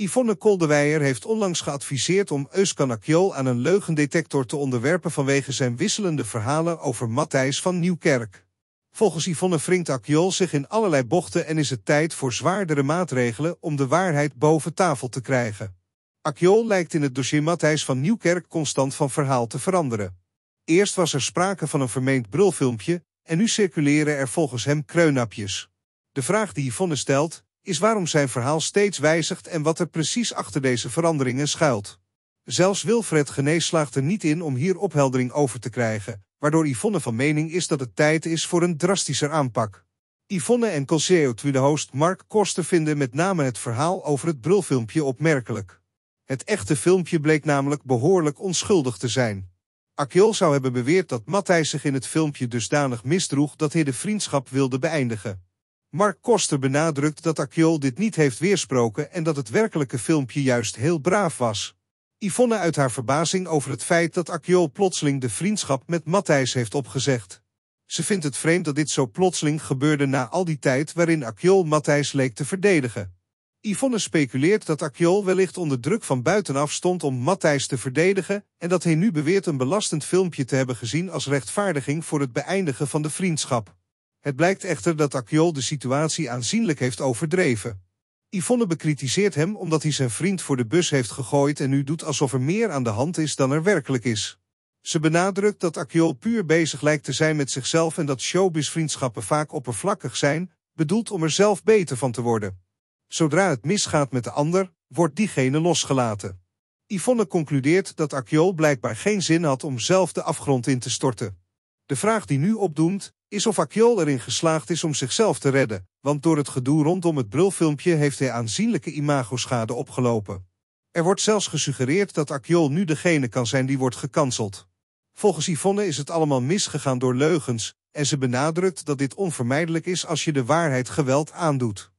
Yvonne Koldewijer heeft onlangs geadviseerd om Euskan aan een leugendetector te onderwerpen vanwege zijn wisselende verhalen over Matthijs van Nieuwkerk. Volgens Yvonne wringt Akjol zich in allerlei bochten en is het tijd voor zwaardere maatregelen om de waarheid boven tafel te krijgen. Akjol lijkt in het dossier Matthijs van Nieuwkerk constant van verhaal te veranderen. Eerst was er sprake van een vermeend brulfilmpje en nu circuleren er volgens hem kreunapjes. De vraag die Yvonne stelt, is waarom zijn verhaal steeds wijzigt en wat er precies achter deze veranderingen schuilt. Zelfs Wilfred Genees slaagt er niet in om hier opheldering over te krijgen, waardoor Yvonne van mening is dat het tijd is voor een drastischer aanpak. Yvonne en Coseo tweede host Mark Koster vinden met name het verhaal over het brulfilmpje opmerkelijk. Het echte filmpje bleek namelijk behoorlijk onschuldig te zijn. Akjol zou hebben beweerd dat Matthijs zich in het filmpje dusdanig misdroeg dat hij de vriendschap wilde beëindigen. Mark Koster benadrukt dat Akjol dit niet heeft weersproken en dat het werkelijke filmpje juist heel braaf was. Yvonne uit haar verbazing over het feit dat Akjol plotseling de vriendschap met Matthijs heeft opgezegd. Ze vindt het vreemd dat dit zo plotseling gebeurde na al die tijd waarin Akjol Matthijs leek te verdedigen. Yvonne speculeert dat Akjol wellicht onder druk van buitenaf stond om Matthijs te verdedigen en dat hij nu beweert een belastend filmpje te hebben gezien als rechtvaardiging voor het beëindigen van de vriendschap. Het blijkt echter dat Acquiol de situatie aanzienlijk heeft overdreven. Yvonne bekritiseert hem omdat hij zijn vriend voor de bus heeft gegooid en nu doet alsof er meer aan de hand is dan er werkelijk is. Ze benadrukt dat Acquiol puur bezig lijkt te zijn met zichzelf en dat showbizvriendschappen vaak oppervlakkig zijn, bedoeld om er zelf beter van te worden. Zodra het misgaat met de ander, wordt diegene losgelaten. Yvonne concludeert dat Acquiol blijkbaar geen zin had om zelf de afgrond in te storten. De vraag die nu opdoemt, is of Akjol erin geslaagd is om zichzelf te redden, want door het gedoe rondom het brulfilmpje heeft hij aanzienlijke imagoschade opgelopen. Er wordt zelfs gesuggereerd dat Akjol nu degene kan zijn die wordt gecanceld. Volgens Yvonne is het allemaal misgegaan door leugens, en ze benadrukt dat dit onvermijdelijk is als je de waarheid geweld aandoet.